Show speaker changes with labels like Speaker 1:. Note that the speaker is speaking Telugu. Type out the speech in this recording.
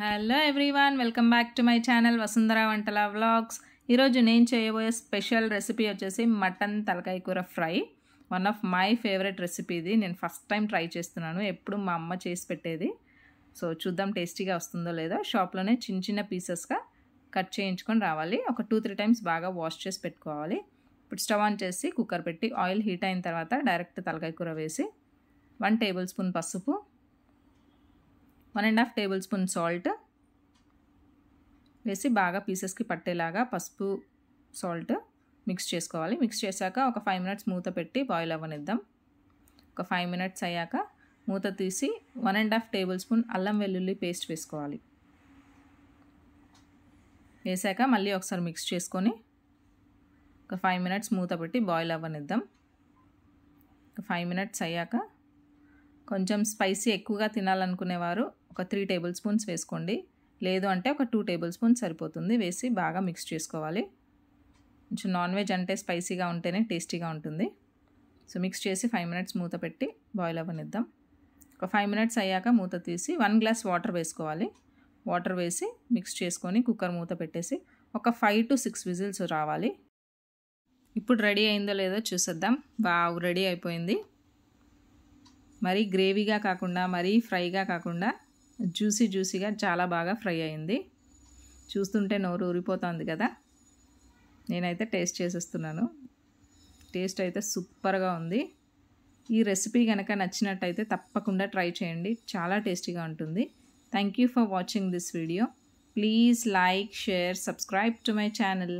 Speaker 1: hello everyone welcome back to my channel Vasundhara వంటల వ్లాగ్స్ ఈరోజు నేను చేయబోయే స్పెషల్ రెసిపీ వచ్చేసి మటన్ తలకాయ కూర fry one of my favourite recipe ఇది నేను ఫస్ట్ టైం ట్రై చేస్తున్నాను ఎప్పుడు మా అమ్మ చేసి పెట్టేది సో చూద్దాం టేస్టీగా వస్తుందో లేదో షాప్లోనే చిన్న చిన్న పీసెస్గా కట్ చేయించుకొని రావాలి ఒక టూ త్రీ టైమ్స్ బాగా వాష్ చేసి పెట్టుకోవాలి ఇప్పుడు స్టవ్ ఆన్ చేసి కుక్కర్ పెట్టి ఆయిల్ హీట్ అయిన తర్వాత డైరెక్ట్ తలకాయ కూర వేసి వన్ టేబుల్ స్పూన్ పసుపు one and half tablespoon salt వేసి బాగా పీసెస్కి పట్టేలాగా పసుపు సాల్ట్ మిక్స్ చేసుకోవాలి మిక్స్ చేశాక ఒక ఫైవ్ మినిట్స్ మూత పెట్టి బాయిల్ అవ్వనిద్దాం ఒక ఫైవ్ మినిట్స్ అయ్యాక మూత తీసి one and half tablespoon అల్లం వెల్లుల్లి పేస్ట్ వేసుకోవాలి వేసాక మళ్ళీ ఒకసారి మిక్స్ చేసుకొని ఒక ఫైవ్ మినిట్స్ మూత పెట్టి బాయిల్ అవ్వనిద్దాం ఒక ఫైవ్ మినిట్స్ అయ్యాక కొంచెం స్పైసీ ఎక్కువగా తినాలనుకునేవారు ఒక త్రీ టేబుల్ స్పూన్స్ వేసుకోండి లేదు అంటే ఒక టూ టేబుల్ స్పూన్స్ సరిపోతుంది వేసి బాగా మిక్స్ చేసుకోవాలి కొంచెం నాన్ వెజ్ అంటే స్పైసీగా ఉంటేనే టేస్టీగా ఉంటుంది సో మిక్స్ చేసి ఫైవ్ మినిట్స్ మూత పెట్టి బాయిల్ అవ్వనిద్దాం ఒక ఫైవ్ మినిట్స్ అయ్యాక మూత తీసి వన్ గ్లాస్ వాటర్ వేసుకోవాలి వాటర్ వేసి మిక్స్ చేసుకొని కుక్కర్ మూత పెట్టేసి ఒక ఫైవ్ టు సిక్స్ విజిల్స్ రావాలి ఇప్పుడు రెడీ అయిందో లేదో చూసేద్దాం బాగా రెడీ అయిపోయింది మరీ గ్రేవీగా కాకుండా మరీ ఫ్రైగా కాకుండా జ్యూసీ జ్యూసీగా చాలా బాగా ఫ్రై అయింది చూస్తుంటే నోరు ఊరిపోతుంది కదా నేనైతే టేస్ట్ చేసేస్తున్నాను టేస్ట్ అయితే సూపర్గా ఉంది ఈ రెసిపీ కనుక నచ్చినట్టయితే తప్పకుండా ట్రై చేయండి చాలా టేస్టీగా ఉంటుంది thank you for watching this video please like share subscribe to my channel